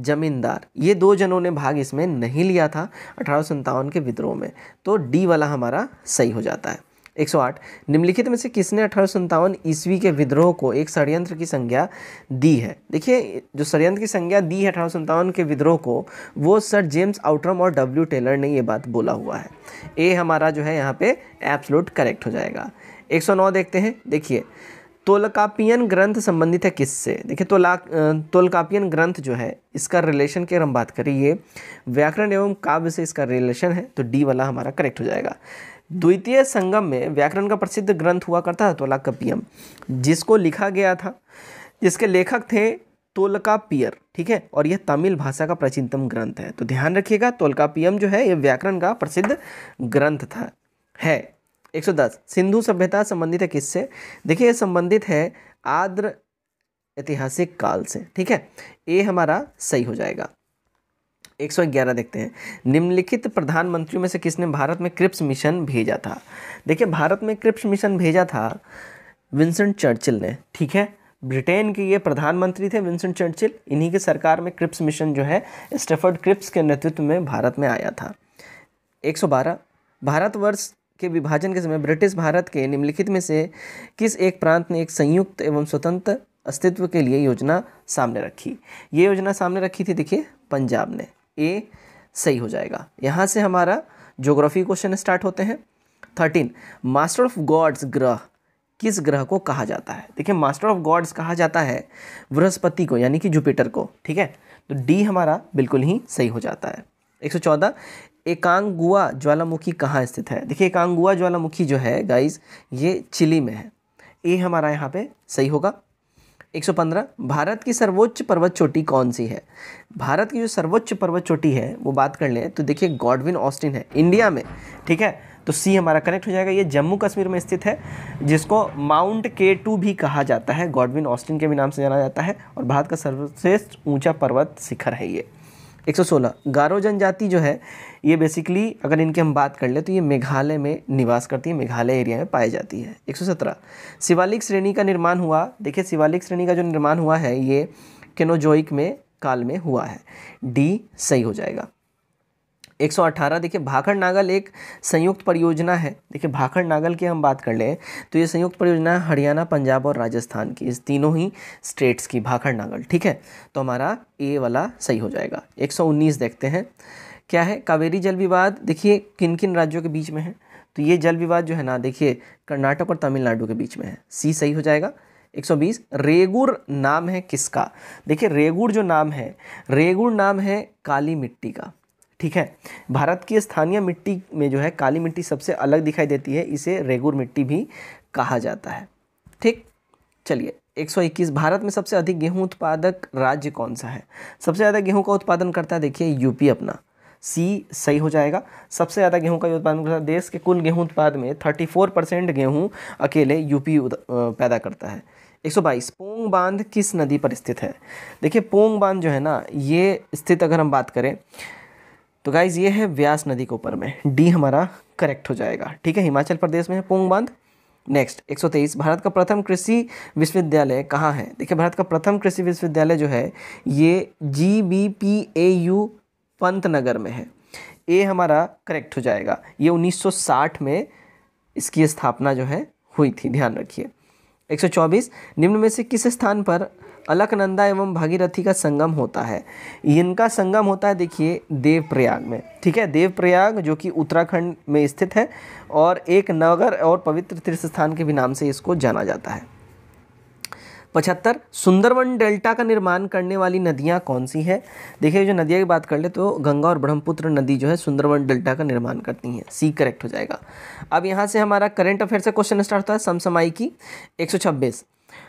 जमींदार ये दो जनों ने भाग इसमें नहीं लिया था अठारह के विद्रोह में तो डी वाला हमारा सही हो जाता है 108 निम्नलिखित में से किसने अठारह ईस्वी के विद्रोह को एक षडयंत्र की संज्ञा दी है देखिए जो षड़यंत्र की संज्ञा दी है अठारह के विद्रोह को वो सर जेम्स आउटरम और डब्ल्यू टेलर ने ये बात बोला हुआ है ए हमारा जो है यहाँ पे एप्सलूट करेक्ट हो जाएगा 109 देखते हैं देखिए तोलकापियन ग्रंथ संबंधित है किससे देखिए तोला तोलकापियन ग्रंथ जो है इसका रिलेशन की अगर हम बात करिए व्याकरण एवं काव्य से इसका रिलेशन है तो डी वाला हमारा करेक्ट हो जाएगा द्वितीय संगम में व्याकरण का प्रसिद्ध ग्रंथ हुआ करता था पियम जिसको लिखा गया था जिसके लेखक थे तोलकापियर ठीक है और यह तमिल भाषा का प्राचीनतम ग्रंथ है तो ध्यान रखिएगा तोलकापियम जो है यह व्याकरण का प्रसिद्ध ग्रंथ था है 110 सिंधु सभ्यता संबंधित है किससे देखिए यह संबंधित है आद्र ऐतिहासिक काल से ठीक है ये हमारा सही हो जाएगा एक सौ ग्यारह देखते हैं निम्नलिखित प्रधानमंत्रियों में से किसने भारत में क्रिप्स मिशन भेजा था देखिए भारत में क्रिप्स मिशन भेजा था विंसेंट चर्चिल ने ठीक है ब्रिटेन के ये प्रधानमंत्री थे विंसेंट चर्चिल इन्हीं के सरकार में क्रिप्स मिशन जो है स्टेफर्ड क्रिप्स के नेतृत्व में भारत में आया था 112 भारतवर्ष के विभाजन के समय ब्रिटिश भारत के निम्नलिखित में से किस एक प्रांत ने एक संयुक्त एवं स्वतंत्र अस्तित्व के लिए योजना सामने रखी ये योजना सामने रखी थी देखिए पंजाब ने ए सही हो जाएगा यहाँ से हमारा ज्योग्राफी क्वेश्चन स्टार्ट होते हैं थर्टीन मास्टर ऑफ गॉड्स ग्रह किस ग्रह को कहा जाता है देखिए मास्टर ऑफ गॉड्स कहा जाता है बृहस्पति को यानी कि जुपिटर को ठीक है तो डी हमारा बिल्कुल ही सही हो जाता है एक सौ चौदह एकांगुआ ज्वालामुखी कहाँ स्थित है देखिए एकांगुआ ज्वालामुखी जो है गाइज ये चिली में है ए हमारा यहाँ पे सही होगा 115 भारत की सर्वोच्च पर्वत चोटी कौन सी है भारत की जो सर्वोच्च पर्वत चोटी है वो बात कर लें तो देखिए गॉडविन ऑस्टिन है इंडिया में ठीक है तो सी हमारा कनेक्ट हो जाएगा ये जम्मू कश्मीर में स्थित है जिसको माउंट के टू भी कहा जाता है गॉडविन ऑस्टिन के भी नाम से जाना जाता है और भारत का सर्वश्रेष्ठ ऊंचा पर्वत शिखर है ये 116 गारो जनजाति जो है ये बेसिकली अगर इनकी हम बात कर ले तो ये मेघालय में निवास करती है मेघालय एरिया में पाई जाती है 117 शिवालिक श्रेणी का निर्माण हुआ देखिए शिवालिक श्रेणी का जो निर्माण हुआ है ये केनोजोइक में काल में हुआ है डी सही हो जाएगा एक सौ अट्ठारह देखिए भाखड़ नागल एक संयुक्त परियोजना है देखिए भाखड़ नागल की हम बात कर लें तो ये संयुक्त परियोजना है हरियाणा पंजाब और राजस्थान की इस तीनों ही स्टेट्स की भाखड़ नागल ठीक है तो हमारा ए वाला सही हो जाएगा एक सौ उन्नीस देखते हैं क्या है कावेरी जल विवाद देखिए किन किन राज्यों के बीच में है तो ये जल विवाद जो है ना देखिए कर्नाटक और तमिलनाडु के बीच में है सी सही हो जाएगा 120 रेगुर नाम है किसका देखिए रेगुर जो नाम है रेगुर नाम है काली मिट्टी का ठीक है भारत की स्थानीय मिट्टी में जो है काली मिट्टी सबसे अलग दिखाई देती है इसे रेगुर मिट्टी भी कहा जाता है ठीक चलिए 121 भारत में सबसे अधिक गेहूं उत्पादक राज्य कौन सा है सबसे ज़्यादा गेहूं का उत्पादन करता है देखिए यूपी अपना सी सही हो जाएगा सबसे ज़्यादा गेहूं का उत्पादन करता है देश के कुल गेहूं उत्पाद में 34 परसेंट गेहूँ अकेले यूपी पैदा करता है 122 पोंग बांध किस नदी पर स्थित है देखिए पोंग बांध जो है ना ये स्थित अगर हम बात करें तो गाइज़ ये है व्यास नदी के ऊपर में डी हमारा करेक्ट हो जाएगा ठीक है हिमाचल प्रदेश में है पोंग बांध नेक्स्ट 123 भारत का प्रथम कृषि विश्वविद्यालय कहाँ है देखिए भारत का प्रथम कृषि विश्वविद्यालय जो है ये G B P A U Pant Nagar में है ए हमारा करेक्ट हो जाएगा ये 1960 में इसकी स्थापना जो है हुई थी ध्यान रखिए 124 निम्न में से किस स्थान पर अलकनंदा एवं भागीरथी का संगम होता है इनका संगम होता है देखिए देवप्रयाग में ठीक है देवप्रयाग जो कि उत्तराखंड में स्थित है और एक नगर और पवित्र तीर्थ स्थान के भी नाम से इसको जाना जाता है पचहत्तर सुंदरवन डेल्टा का निर्माण करने वाली नदियाँ कौन सी हैं देखिए जो नदियाँ की बात कर ले तो गंगा और ब्रह्मपुत्र नदी जो है सुंदरवन डेल्टा का निर्माण करती हैं सी करेक्ट हो जाएगा अब यहाँ से हमारा करंट अफेयर से क्वेश्चन स्टार्ट होता है समसमाई की 126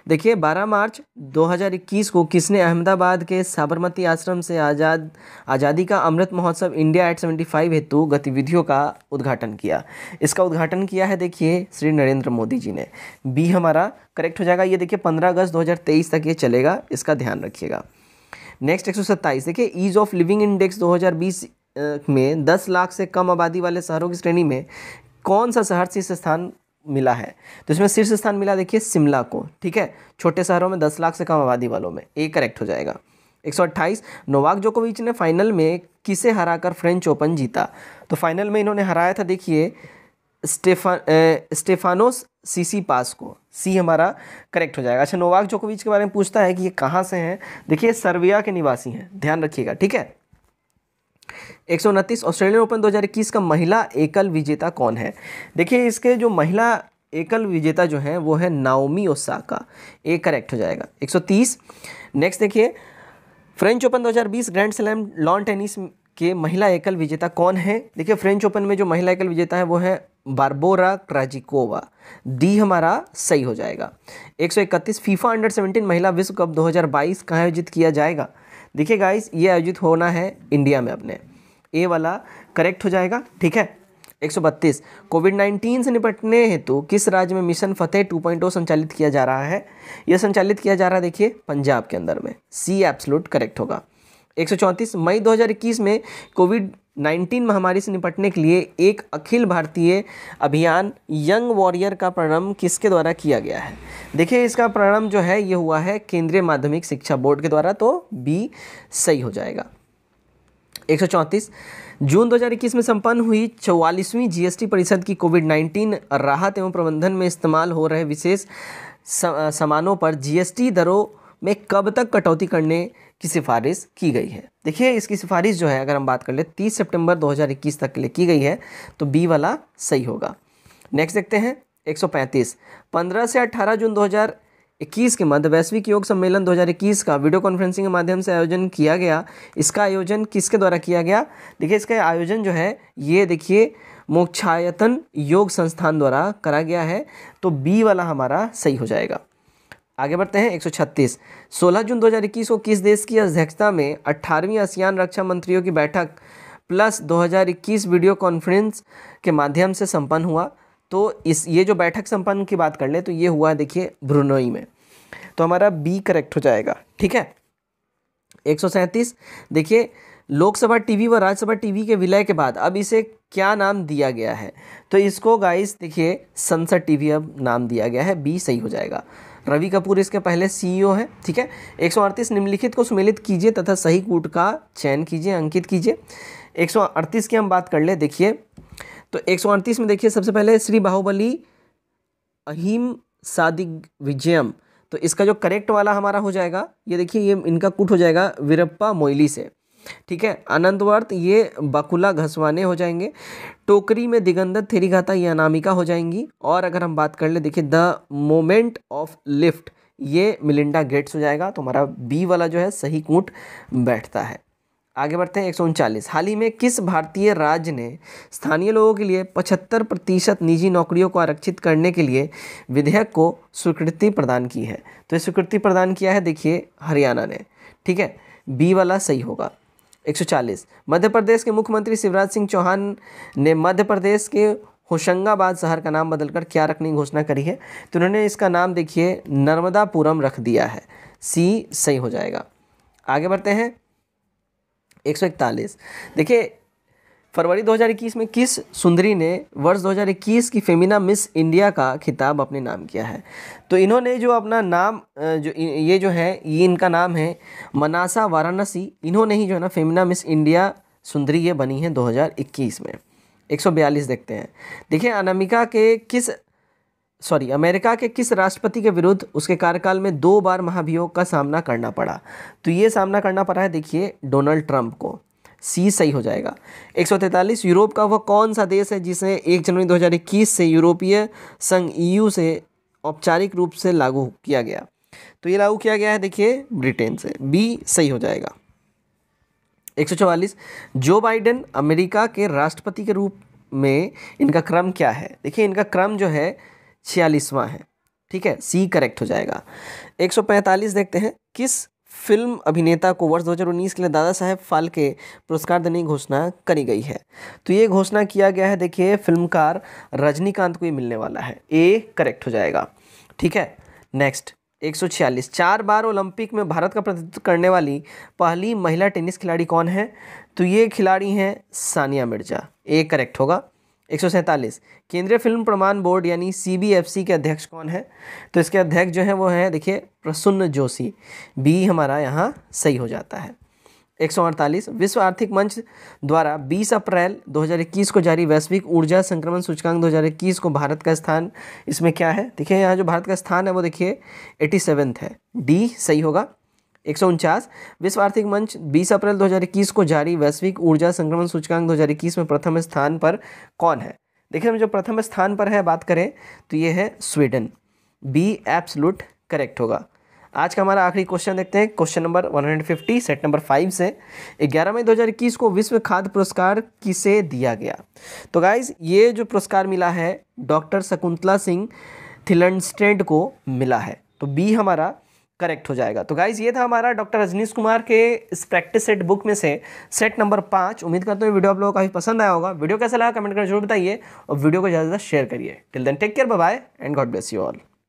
देखिए 12 मार्च 2021 को किसने अहमदाबाद के साबरमती आश्रम से आज़ाद आज़ादी का अमृत महोत्सव इंडिया एट 75 हेतु गतिविधियों का उद्घाटन किया इसका उद्घाटन किया है देखिए श्री नरेंद्र मोदी जी ने बी हमारा करेक्ट हो जाएगा ये देखिए 15 अगस्त 2023 तक ये चलेगा इसका ध्यान रखिएगा नेक्स्ट एक देखिए ईज़ ऑफ लिविंग इंडेक्स दो में 10 लाख से कम आबादी वाले शहरों की श्रेणी में कौन सा शहर शीर्ष स्थान मिला है तो इसमें शीर्ष स्थान मिला देखिए शिमला को ठीक है छोटे शहरों में दस लाख से कम आबादी वालों में ए करेक्ट हो जाएगा एक सौ अट्ठाईस नोवाक जोकोविच ने फाइनल में किसे हराकर फ्रेंच ओपन जीता तो फाइनल में इन्होंने हराया था देखिए स्टेफा स्टेफानोस सीसी पास को सी हमारा करेक्ट हो जाएगा अच्छा नोवाक जोकोविच के बारे में पूछता है कि ये कहाँ से हैं देखिए सर्बिया के निवासी हैं ध्यान रखिएगा ठीक है एक सौ उनतीस ऑस्ट्रेलियन ओपन 2021 का महिला एकल विजेता कौन है देखिए इसके जो महिला एकल विजेता जो है वो है नाओमी ओसाका ए करेक्ट हो जाएगा 130 नेक्स्ट देखिए French Open 2020 grand slam lawn tennis के महिला एकल विजेता कौन है देखिए फ्रेंच ओपन में जो महिला एकल विजेता है वो है बारबोरा क्राजिकोवा डी हमारा सही हो जाएगा एक फीफा अंडर सेवेंटीन महिला विश्व कप दो हज़ार आयोजित किया जाएगा देखिए गाइस ये आयोजित होना है इंडिया में अपने ए वाला करेक्ट हो जाएगा ठीक है 132 कोविड 19 से निपटने हेतु किस राज्य में मिशन फतेह 2.0 संचालित किया जा रहा है यह संचालित किया जा रहा है देखिए पंजाब के अंदर में सी एप्सलूट करेक्ट होगा 134 मई 2021 में कोविड नाइन्टीन महामारी से निपटने के लिए एक अखिल भारतीय अभियान यंग वॉरियर का प्रारंभ किसके द्वारा किया गया है देखिए इसका प्रारंभ जो है ये हुआ है केंद्रीय माध्यमिक शिक्षा बोर्ड के द्वारा तो बी सही हो जाएगा एक जून 2021 में संपन्न हुई चौवालीसवीं जीएसटी परिषद की कोविड 19 राहत एवं प्रबंधन में इस्तेमाल हो रहे विशेष सामानों पर जीएसटी दरों में कब तक कटौती करने की सिफारिश की गई है देखिए इसकी सिफारिश जो है अगर हम बात कर ले 30 सितंबर 2021 तक के लिए की गई है तो बी वाला सही होगा नेक्स्ट देखते हैं 135 15 से 18 जून 2021 के मध्य वैश्विक योग सम्मेलन 2021 का वीडियो कॉन्फ्रेंसिंग के माध्यम से आयोजन किया गया इसका आयोजन किसके द्वारा किया गया देखिए इसका आयोजन जो है ये देखिए मोक्षायतन योग संस्थान द्वारा करा गया है तो बी वाला हमारा सही हो जाएगा आगे बढ़ते हैं 136 16 जून 2021 को किस देश की अध्यक्षता में 18वीं आसियान रक्षा मंत्रियों की बैठक प्लस 2021 वीडियो कॉन्फ्रेंस के माध्यम से संपन्न हुआ तो इस ये जो बैठक संपन्न की बात कर ले तो ये हुआ देखिए ब्रुनोई में तो हमारा बी करेक्ट हो जाएगा ठीक है एक देखिए लोकसभा टीवी व राज्यसभा टीवी के विलय के बाद अब इसे क्या नाम दिया गया है तो इसको गाइस देखिए संसद टीवी अब नाम दिया गया है बी सही हो जाएगा रवि कपूर इसके पहले सीईओ e है ठीक है एक निम्नलिखित को सुमेलित कीजिए तथा सही कूट का चयन कीजिए अंकित कीजिए एक की हम बात कर ले देखिए तो एक में देखिए सबसे पहले श्री बाहुबली अहिम सादिग विजयम तो इसका जो करेक्ट वाला हमारा हो जाएगा ये देखिए ये इनका कूट हो जाएगा वीरप्पा मोइली से ठीक है अनंतवर्त ये बकुला घसवाने हो जाएंगे टोकरी में दिगंधर घाता ये अनामिका हो जाएंगी और अगर हम बात कर ले देखिए द मोमेंट ऑफ लिफ्ट ये मिलिंडा गेट्स हो जाएगा तो हमारा बी वाला जो है सही कूट बैठता है आगे बढ़ते हैं एक हाल ही में किस भारतीय राज्य ने स्थानीय लोगों के लिए 75 प्रतिशत निजी नौकरियों को आरक्षित करने के लिए विधेयक को स्वीकृति प्रदान की है तो ये स्वीकृति प्रदान किया है देखिए हरियाणा ने ठीक है बी वाला सही होगा 140 मध्य प्रदेश के मुख्यमंत्री शिवराज सिंह चौहान ने मध्य प्रदेश के होशंगाबाद शहर का नाम बदलकर क्या रखने की घोषणा करी है तो उन्होंने इसका नाम देखिए नर्मदापुरम रख दिया है सी सही हो जाएगा आगे बढ़ते हैं 141 देखिए फरवरी 2021 में किस सुंदरी ने वर्ष 2021 की फेमिना मिस इंडिया का खिताब अपने नाम किया है तो इन्होंने जो अपना नाम जो ये जो है ये इनका नाम है मनासा वाराणसी इन्होंने ही जो है ना फेमिना मिस इंडिया सुंदरी ये बनी है 2021 में 142 देखते हैं देखिए अनामिका के किस सॉरी अमेरिका के किस राष्ट्रपति के विरुद्ध उसके कार्यकाल में दो बार महाभियोग का सामना करना पड़ा तो ये सामना करना पड़ा है देखिए डोनाल्ड ट्रंप को सी सही हो जाएगा एक यूरोप का वह कौन सा देश है जिसने एक जनवरी दो से यूरोपीय संघ ई e से औपचारिक रूप से लागू किया गया तो ये लागू किया गया है देखिए ब्रिटेन से बी सही हो जाएगा 144 जो बाइडेन अमेरिका के राष्ट्रपति के रूप में इनका क्रम क्या है देखिए इनका क्रम जो है छियालीसवां है ठीक है सी करेक्ट हो जाएगा 145 देखते हैं किस फिल्म अभिनेता को वर्ष 2019 के लिए दादा साहेब फाल्के पुरस्कार देने की घोषणा करी गई है तो ये घोषणा किया गया है देखिए फिल्मकार रजनीकांत को ये मिलने वाला है ए करेक्ट हो जाएगा ठीक है नेक्स्ट 146 चार बार ओलंपिक में भारत का प्रतिनिधित्व करने वाली पहली महिला टेनिस खिलाड़ी कौन है तो ये खिलाड़ी हैं सानिया मिर्जा ए करेक्ट होगा एक केंद्रीय फिल्म प्रमाण बोर्ड यानी सी के अध्यक्ष कौन है तो इसके अध्यक्ष जो है वो हैं देखिए प्रसुन्न जोशी बी हमारा यहाँ सही हो जाता है 148 विश्व आर्थिक मंच द्वारा 20 अप्रैल 2021 को जारी वैश्विक ऊर्जा संक्रमण सूचकांक 2021 को भारत का स्थान इसमें क्या है देखिए यहाँ जो भारत का स्थान है वो देखिए एटी है डी सही होगा एक विश्व आर्थिक मंच 20 अप्रैल 2021 को जारी वैश्विक ऊर्जा संक्रमण सूचकांक 2021 में प्रथम स्थान पर कौन है देखिए हम जो प्रथम स्थान पर है बात करें तो ये है स्वीडन बी एब्सलूट करेक्ट होगा आज का हमारा आखिरी क्वेश्चन देखते हैं question number 150 set number five से 11 मई 2021 को विश्व खाद्य पुरस्कार किसे दिया गया तो गाइज ये जो पुरस्कार मिला है डॉक्टर शकुंतला सिंह थिलनस्टेड को मिला है तो बी हमारा करेक्ट हो जाएगा तो गाइज ये था हमारा डॉक्टर रजनीश कुमार के इस प्रैक्टिस सेट बुक में से सेट नंबर पाँच उम्मीद करता हूँ वीडियो आप लोगों को काफ़ी पसंद आया होगा वीडियो कैसा लगा कमेंट करके जरूर बताइए और वीडियो को ज़्यादा से ज़्यादा शेयर करिए till then take care bye and God bless you all